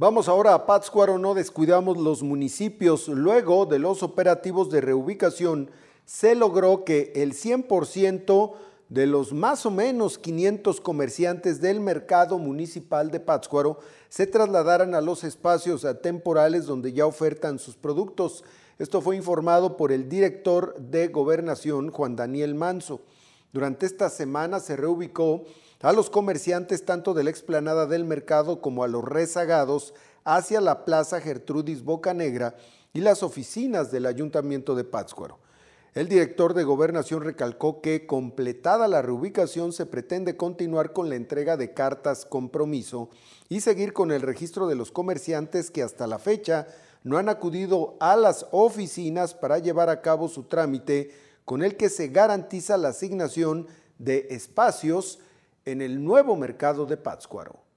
Vamos ahora a Pátzcuaro, no descuidamos los municipios. Luego de los operativos de reubicación, se logró que el 100% de los más o menos 500 comerciantes del mercado municipal de Pátzcuaro se trasladaran a los espacios temporales donde ya ofertan sus productos. Esto fue informado por el director de Gobernación, Juan Daniel Manso. Durante esta semana se reubicó a los comerciantes tanto de la explanada del mercado como a los rezagados hacia la Plaza Gertrudis Bocanegra y las oficinas del Ayuntamiento de Pátzcuaro. El director de Gobernación recalcó que, completada la reubicación, se pretende continuar con la entrega de cartas compromiso y seguir con el registro de los comerciantes que hasta la fecha no han acudido a las oficinas para llevar a cabo su trámite con el que se garantiza la asignación de espacios en el nuevo mercado de Pátzcuaro.